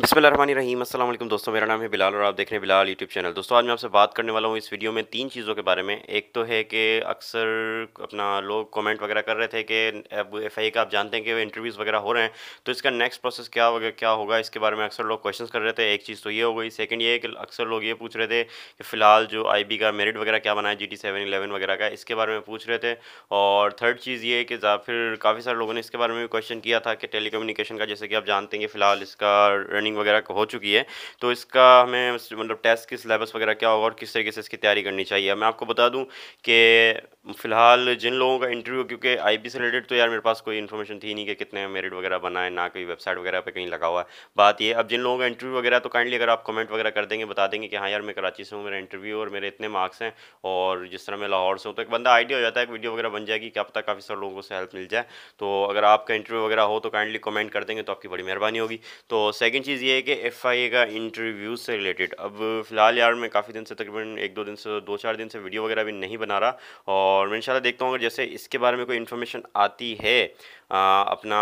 बिसमीम अल्लाम दोस्तों मेरा नाम है बिलाल और आप देख रहे हैं बिलाल यूट्यूब चैनल दोस्तों आज मैं आपसे बात करने वाला हूँ इस वीडियो में तीन चीज़ों के बारे में एक तो है कि अक्सर अपना लोग कमेंट वगैरह कर रहे थे कि अब एफ आई का आप जानते हैं कि इंटरव्यूज़ वगैरह हो रहे हैं तो इसका नेक्स्ट प्रोसेस क्या वगैरह क्या होगा इसके बारे में अक्सर लोग क्वेश्चन कर रहे थे एक चीज़ तो ये हो गई सेकेंड ये कि अक्सर लोग ये पूछ रहे थे कि फ़िलहाल जो आई बी का मेरिट वगैरह क्या बनाया जी टी सेवन वगैरह का इसके बारे में पूछ रहे थे और थर्ड चीज़ ये कि फिर काफ़ी सारे लोगों ने इसके बारे में भी क्वेश्चन किया था कि टेली का जैसे कि आप जानते हैं कि फ़िलहाल इसका लर्निंग वगैरह हो चुकी है तो इसका हमें मतलब टेस्ट की सिलेबस वगैरह क्या होगा और किस तरीके से इसकी तैयारी करनी चाहिए मैं आपको बता दूँ कि फ़िलहाल जिन लोगों का इंटरव्यू क्योंकि आई से रिलेटेड तो यार मेरे पास कोई इन्फॉर्मेशन थी नहीं कि कितने मेरिट वगैरह बनाए ना कोई वेबसाइट वगैरह पर कहीं लगा हुआ है बात ये अब जिन लोगों का इंटरव्यू वगैरह तो काइंडली अगर आप कमेंट वगैरह कर देंगे बता देंगे कि हाँ यार मैं कराची से हूँ मेरा इंटरव्यू और मेरे इतने मार्क्स हैं और जिस तरह मैं लाहौर से हूँ तो एक बंदा आइडिया हो जाता है एक वीडियो वगैरह बन जाएगी कि अब तक काफ़ी सारे लोगों से हेल्प मिल जाए तो अगर आपका इंटरव्यू वगैरह हो तो काइंडली कमेंट कर देंगे तो आपकी बड़ी मेहरबानी होगी तो सेकेंड चीज़ ये है कि एफ आई ए का इंटरव्यू से रिलेटेड अब फ़िलहाल यार मैं काफ़ी दिन से तकरीबन एक दो दिन से दो चार दिन से वीडियो वगैरह भी नहीं बना रहा और मैं इंशाल्लाह देखता हूँ अगर जैसे इसके बारे में कोई इन्फॉर्मेशन आती है आ, अपना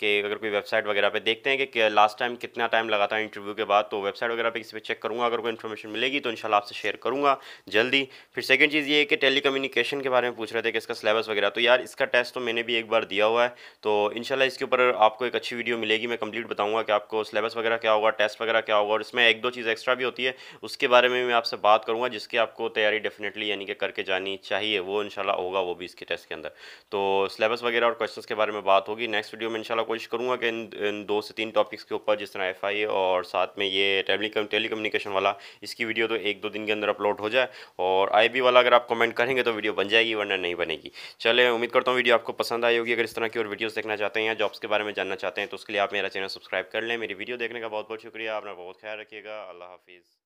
के अगर कोई वेबसाइट वगैरह पे देखते हैं कि लास्ट टाइम कितना टाइम लगा था इंटरव्यू के बाद तो वेबसाइट वगैरह पे किसी पे चेक करूँगा अगर कोई इन्फॉर्मेशन मिलेगी तो इंशाल्लाह आपसे शेयर करूँगा जल्दी फिर सेकंड चीज़ ये है कि टेली के बारे में पूछ रहे थे कि इसका सिलेबस वगैरह तो यार इसका टेस्ट तो मैंने भी एक बार दिया हुआ है तो इनशाला इसके ऊपर आपको एक अच्छी वीडियो मिलेगी मैं कंप्लीट बताऊँगा कि आपको सिलेबस वगैरह वगैरह क्या होगा टेस्ट वगैरह क्या होगा और इसमें एक दो चीज़ एक्स्ट्रा भी होती है उसके बारे में मैं आपसे बात करूँगा जिसकी आपको तैयारी डेफिनेटली यानी कि करके जानी चाहिए वो इनशाला होगा वो भी इसके टेस्ट के अंदर तो सिलेबस वगैरह और क्वेश्चन के बारे में बात होगी नेक्स्ट वीडियो में इनशाला कोशिश करूँगा कि इन, इन दो से तीन टॉपिक्स के ऊपर जिस तरह एफ आई और साथ में ये टेली वाला इसकी वीडियो तो एक दो दिन के अंदर अपलोड हो जाए और आई बी वाला अगर आप कमेंट करेंगे तो वीडियो बन जाएगी वरना नहीं बनेगी चले उम्मीद करता हूँ वीडियो आपको पसंद आई होगी अगर इस तरह की और वीडियोस देखना चाहते हैं या जॉब्स के बारे में जानना चाहते हैं तो उसके लिए आप मेरा चैनल सब्सक्राइब कर लें मेरी वीडियो देखने सुनने का बहुत बहुत शुक्रिया अपना बहुत ख्याल रखिएगा अल्लाह हाफिज़